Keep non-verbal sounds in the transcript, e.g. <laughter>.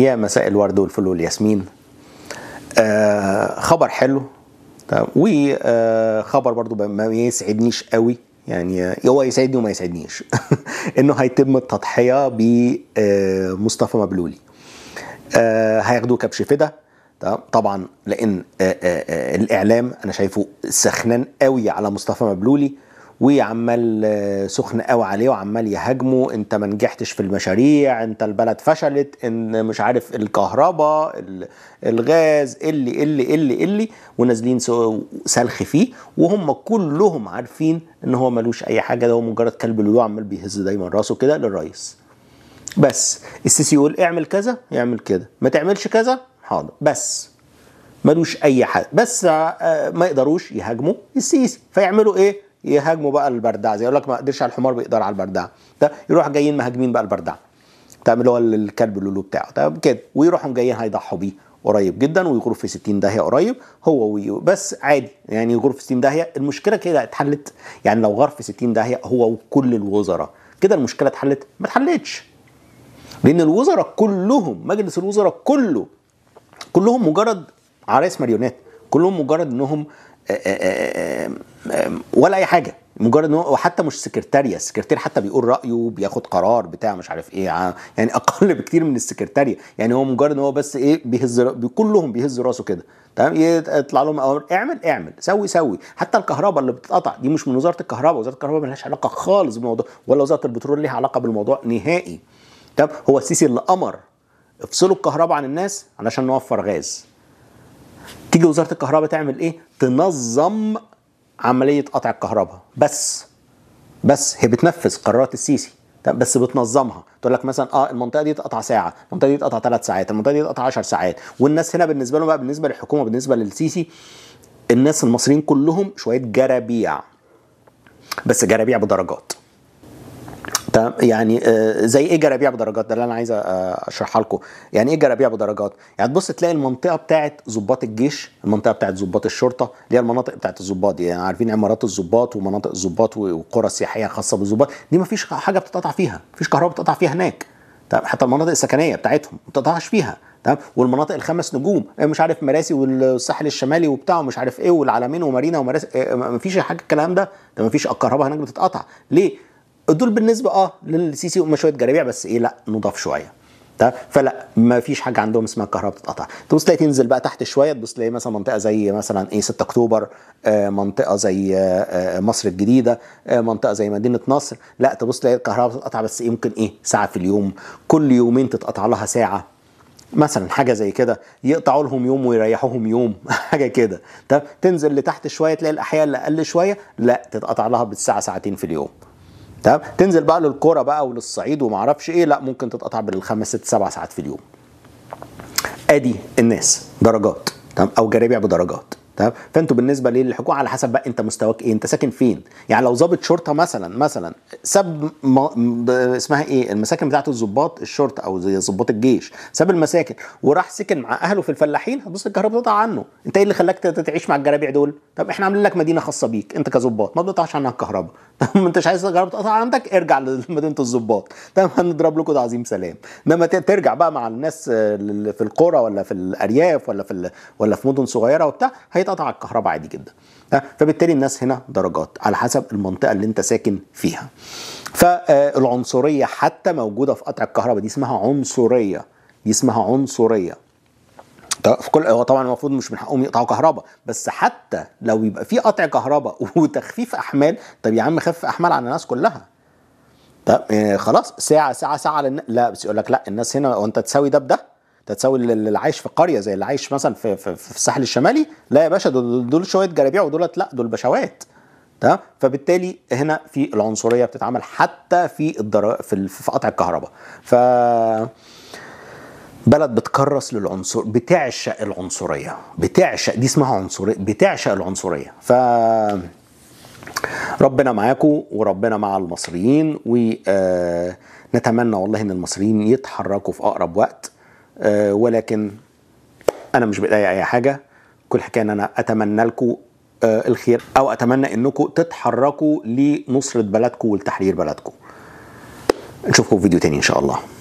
يا مساء الورد والفل والياسمين آه خبر حلو وخبر آه، برضو ما يسعدنيش قوي يعني آه، هو يسعدني وما يسعدنيش <laughs> انه هيتم التضحيه بمصطفى آه، مبلولي آه هياخدوه كبش فدا طبعا لان الاعلام انا شايفه سخنان قوي على مصطفى مبلولي وعمال آه، سخن قوي عليه وعمال يهاجمه انت ما نجحتش في المشاريع انت البلد فشلت ان مش عارف الكهرباء الغاز اللي اللي اللي اللي ونازلين سلخ فيه وهم كلهم عارفين ان هو ملوش اي حاجه ده هو مجرد كلب لولو عمال بيهز دايما راسه كده للرئيس بس السيسي يقول اعمل كذا يعمل كده ما تعملش كذا حاضر بس ملوش اي حاجه بس آه، ما يقدروش يهاجموا السيسي فيعملوا ايه يهاجموا بقى البردعه يقول لك ما قدرش على الحمار بيقدر على البردعه ده يروح جايين مهاجمين بقى البردعه تعمل اللي هو الكلب اللولو بتاعه طب كده ويروحوا جايين هيضحوا بيه قريب جدا ويغرف في 60 داهيه قريب هو وي... بس عادي يعني يغرف في 60 داهيه المشكله كده اتحلت يعني لو غرف في 60 داهيه هو وكل الوزراء كده المشكله اتحلت ما اتحلتش لان الوزراء كلهم مجلس الوزراء كله كلهم مجرد عرايس ماريونات كلهم مجرد انهم آه، آه، آه، ولا اي حاجه مجرد ان هو حتى مش سكرتاريه السكرتير حتى بيقول رايه بياخد قرار بتاع مش عارف ايه يعني <laughs> اقل بكتير من السكرتاريه يعني هو مجرد ان هو بس ايه بيهز كلهم بيهز راسه كده تمام يطلع لهم اوامر اعمل اعمل سوي سوي حتى الكهرباء اللي بتتقطع دي مش من وزاره الكهرباء وزاره الكهرباء مالهاش علاقه خالص بالموضوع ولا وزاره البترول ليها علاقه بالموضوع نهائي تمام هو السيسي اللي امر افصلوا الكهرباء عن الناس علشان نوفر غاز تيجي وزاره الكهرباء تعمل ايه؟ تنظم عمليه قطع الكهرباء بس بس هي بتنفذ قرارات السيسي بس بتنظمها تقول لك مثلا اه المنطقه دي تقطع ساعه المنطقه دي تقطع ثلاث ساعات المنطقه دي تقطع 10 ساعات والناس هنا بالنسبه لهم بقى بالنسبه للحكومه بالنسبه للسيسي الناس المصريين كلهم شويه جرابيع بس جرابيع بدرجات تمام يعني آه، زي ايه جرابيع بدرجات ده اللي انا عايز آه، اشرحها لكم يعني ايه جرابيع بدرجات يعني تبص تلاقي المنطقه بتاعه ضباط الجيش المنطقه بتاعه ضباط الشرطه اللي هي المناطق بتاعه الضباط دي يعني عارفين عمارات الضباط ومناطق الضباط والقرى السياحيه خاصه بالضباط دي ما فيش حاجه بتتقطع فيها ما فيش كهرباء بتتقطع فيها هناك تمام حتى المناطق السكنيه بتاعتهم ما بتقطعش فيها تمام والمناطق الخمس نجوم آه، مش عارف مراسي والساحل الشمالي وبتاع ومش عارف ايه والعلمين ومارينا ومراسي ما فيش حاجه الكلام ده ما فيش الكهرباء هناك بتتقطع ليه دول بالنسبه اه للسيسي هم شويه جرابيع بس ايه لا نضاف شويه تمام فلا ما فيش حاجه عندهم اسمها الكهرباء بتتقطع تبص تلاقي تنزل بقى تحت شويه تبص تلاقي مثلا منطقه زي مثلا ايه 6 اكتوبر آه، منطقه زي آه، آه، مصر الجديده منطقه زي مدينه نصر لا تبص تلاقي الكهرباء بتتقطع بس يمكن ايه ساعه في اليوم كل يومين تتقطع لها ساعه مثلا حاجه زي كده يقطعوا لهم يوم ويريحوهم يوم <laughs> حاجه كده تمام تنزل لتحت شويه تلاقي الاحياء اللي اقل شويه لا تتقطع لها بالساعه ساعتين في اليوم تمام تنزل بقى للكوره بقى وللصعيد وما اعرفش ايه لا ممكن تتقطع بالخمس ست سبع ساعات في اليوم ادي الناس درجات تمام او جرابيع بدرجات تمام فانتوا بالنسبه ليه للحكومه على حسب بقى انت مستواك ايه انت ساكن فين يعني لو ضابط شرطه مثلا مثلا ساب م... اسمها ايه المساكن بتاعه الضباط الشرطه او زي ضباط الجيش ساب المساكن وراح سكن مع اهله في الفلاحين هتبص الكهرباء تقطع عنه انت ايه اللي خلاك تعيش مع الجرابيع دول طب احنا عاملين لك مدينه خاصه بيك انت كظباط ما بتقطعش عنها الكهرباء <laughs> طب ما انتش عايز الكهرباء تقطع عندك ارجع لمدينه الضباط تمام هنضرب لكم ده عظيم سلام انما ترجع بقى مع الناس في القرى ولا في الارياف ولا في ولا في مدن صغيره وبتاع هيت هيتقطع الكهرباء عادي جدا فبالتالي الناس هنا درجات على حسب المنطقه اللي انت ساكن فيها فالعنصريه آه، حتى موجوده في قطع الكهرباء دي اسمها عنصريه دي اسمها عنصريه في كل هو طبعا المفروض مش من حقهم يقطعوا كهرباء بس حتى لو يبقى في قطع كهرباء <laughs> وتخفيف احمال طب يا عم خفف احمال على الناس كلها طب آه، خلاص ساعه ساعه ساعه لا بس يقول لك لا الناس هنا وانت تساوي ده بده تساوي اللي عايش في قريه زي اللي عايش مثلا في, في, في الساحل الشمالي لا يا باشا دول, دول شويه جرابيع ودولت لا دول بشوات تمام فبالتالي هنا في العنصريه بتتعمل حتى في الدر... في قطع الكهرباء ف بلد بتكرس للعنصر بتعشق العنصريه بتعشق دي اسمها عنصريه بتعشق العنصريه ف ربنا معاكم وربنا مع المصريين ونتمنى آه، والله ان المصريين يتحركوا في اقرب وقت آه، ولكن انا مش بضايق اي حاجه كل حكايه ان انا اتمنى لكم آه، الخير او اتمنى انكم تتحركوا لنصره بلدكم ولتحرير بلدكم نشوفكم في فيديو تاني ان شاء الله